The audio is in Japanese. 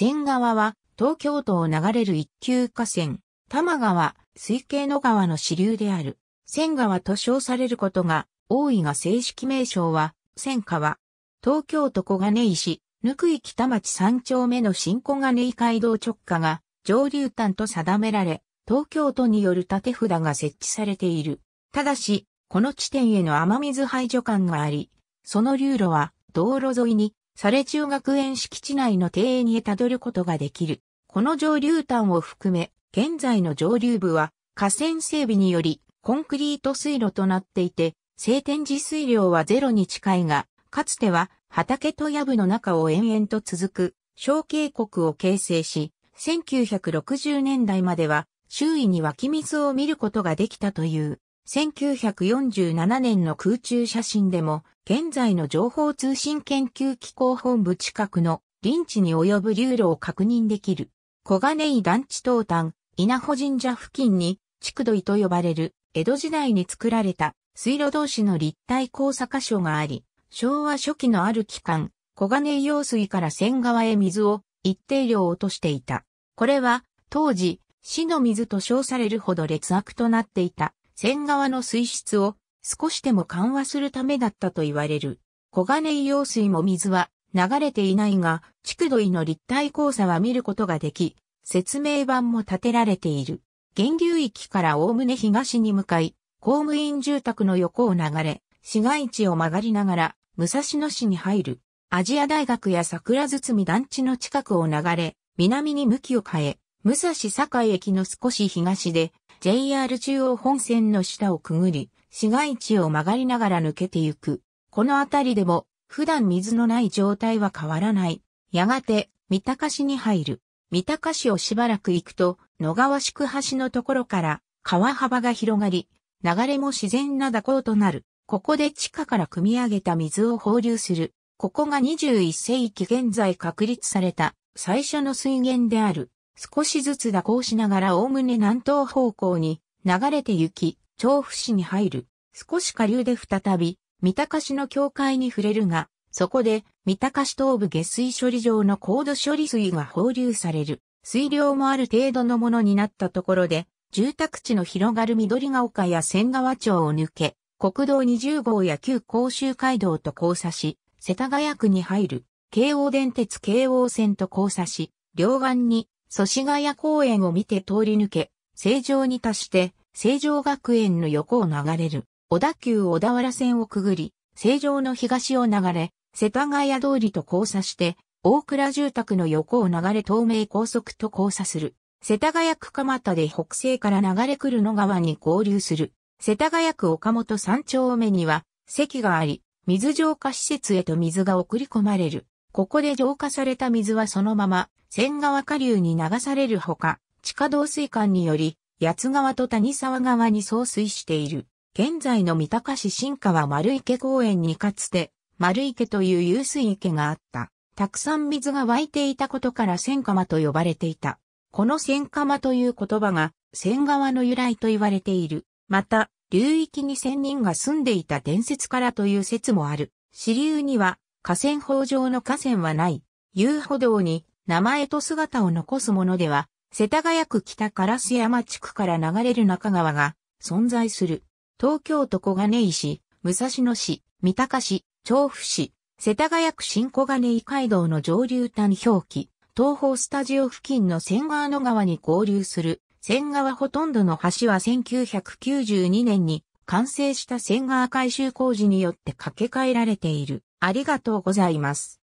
仙川は東京都を流れる一級河川、多摩川、水系の川の支流である。仙川と称されることが多いが正式名称は仙川。東京都小金井市、ぬくい北町三丁目の新小金井街道直下が上流端と定められ、東京都によるて札が設置されている。ただし、この地点への雨水排除管があり、その流路は道路沿いにされ中学園敷地内の庭園へたどることができる。この上流端を含め、現在の上流部は河川整備によりコンクリート水路となっていて、晴天時水量はゼロに近いが、かつては畑と藪の中を延々と続く小渓谷を形成し、1960年代までは周囲に湧き水を見ることができたという。1947年の空中写真でも、現在の情報通信研究機構本部近くの臨地に及ぶ流路を確認できる。小金井団地東端、稲穂神社付近に、築土井と呼ばれる、江戸時代に作られた水路同士の立体交差箇所があり、昭和初期のある期間、小金井用水から線川へ水を一定量落としていた。これは、当時、死の水と称されるほど劣悪となっていた線川の水質を少しでも緩和するためだったと言われる。小金井用水も水は流れていないが、築土井の立体交差は見ることができ、説明板も建てられている。源流域からおおむね東に向かい、公務員住宅の横を流れ、市街地を曲がりながら、武蔵野市に入る。アジア大学や桜堤団地の近くを流れ、南に向きを変え、武蔵境駅の少し東で、JR 中央本線の下をくぐり、市街地を曲がりながら抜けてゆく。この辺りでも、普段水のない状態は変わらない。やがて、三鷹市に入る。三鷹市をしばらく行くと、野川宿橋のところから、川幅が広がり、流れも自然な蛇行となる。ここで地下から汲み上げた水を放流する。ここが21世紀現在確立された最初の水源である。少しずつ蛇行しながら概ね南東方向に流れて行き、調布市に入る。少し下流で再び、三鷹市の境界に触れるが、そこで、三鷹市東部下水処理場の高度処理水が放流される。水量もある程度のものになったところで、住宅地の広がる緑が丘や千川町を抜け、国道20号や旧甲州街道と交差し、世田谷区に入る。京王電鉄京王線と交差し、両岸に祖師ヶ谷公園を見て通り抜け、成城に達して、成城学園の横を流れる、小田急小田原線をくぐり、成城の東を流れ、世田谷通りと交差して、大倉住宅の横を流れ東名高速と交差する。世田谷区蒲田で北西から流れ来る野川に合流する。世田谷区岡本三丁目には、席があり、水浄化施設へと水が送り込まれる。ここで浄化された水はそのまま仙川下流に流されるほか、地下導水管により、八川と谷沢川に送水している。現在の三鷹市新川丸池公園にかつて、丸池という遊水池があった。たくさん水が湧いていたことから千川と呼ばれていた。この千川という言葉が、千川の由来と言われている。また、流域に千人が住んでいた伝説からという説もある。支流には、河川法上の河川はない。遊歩道に名前と姿を残すものでは、世田谷区北烏山地区から流れる中川が存在する。東京都小金井市、武蔵野市、三鷹市、調布市、世田谷区新小金井街道の上流端表記、東方スタジオ付近の千川の川に合流する、千川ほとんどの橋は1992年に完成した千川改修工事によって架け替えられている。ありがとうございます。